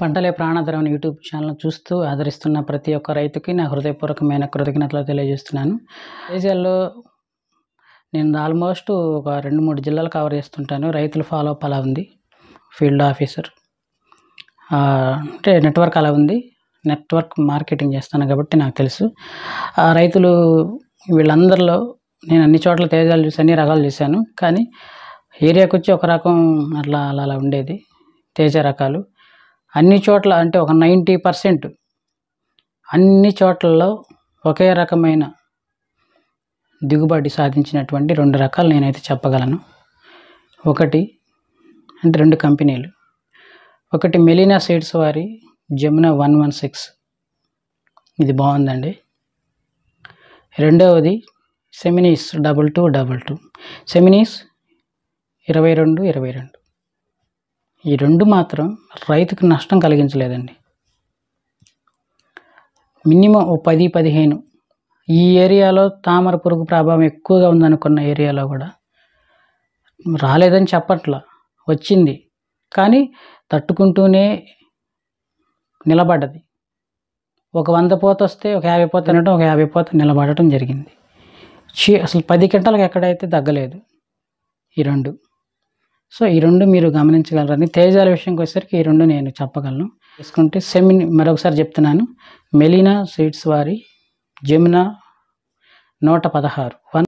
పంటలే ప్రాణాధారం YouTube channel చూస్తూ ఆదరిస్తున్న ప్రతి ఒక్క రైతుకి నా హృదయపూర్వకమైన కృతజ్ఞతలు తెలియజేస్తున్నాను విజయాల్లో నేను ఆల్మోస్ట్ ఒక రెండు మూడు జిల్లాలు కవర్ చేస్తుంటాను రైతుల ఫాలో అప్ అలా ఉంది ఫీల్డ్ ఆఫీసర్ అంటే నెట్వర్క్ అలా ఉంది నెట్వర్క్ మార్కెటింగ్ చేస్తాను కాబట్టి నాకు తెలుసు ఆ రైతులు వీళ్ళందరిలో నేను అన్ని చోట్ల తేజాలు చూసి అన్ని రకాలు చూశాను కానీ ఏరియాకి వచ్చి ఒక రకం అట్లా అలా అలా ఉండేది తేజ రకాలు అన్ని చోట్ల అంటే ఒక నైంటీ పర్సెంట్ అన్ని చోట్లలో ఒకే రకమైన దిగుబడి సాధించినటువంటి రెండు రకాలు నేనైతే చెప్పగలను ఒకటి అంటే రెండు కంపెనీలు ఒకటి మెలినా సీడ్స్ వారి జమునా వన్ వన్ సిక్స్ ఇది బాగుందండి రెండవది సెమినీస్ డబల్ టూ డబల్ టూ సెమినీస్ ఇరవై రెండు ఇరవై రెండు ఈ రెండు మాత్రం రైతుకు నష్టం కలిగించలేదండి మినిమం ఓ పది పదిహేను ఈ ఏరియాలో తామర పురుగు ప్రభావం ఎక్కువగా ఉందనుకున్న ఏరియాలో కూడా రాలేదని చెప్పట్లా వచ్చింది కానీ తట్టుకుంటూనే నిలబడ్డది ఒక వంద పోత వస్తే ఒక యాభై పోత అనడం ఒక యాభై పోత నిలబడటం జరిగింది అసలు పది గంటలకు ఎక్కడైతే తగ్గలేదు ఈ రెండు సో ఈ రెండు మీరు గమనించగలరని తేజాల విషయంకి వచ్చేసరికి ఈ రెండు నేను చెప్పగలను తీసుకుంటే సెమిన్ మరొకసారి చెప్తున్నాను మెలీనా సీడ్స్ వారి జమునా నూట పదహారు వన్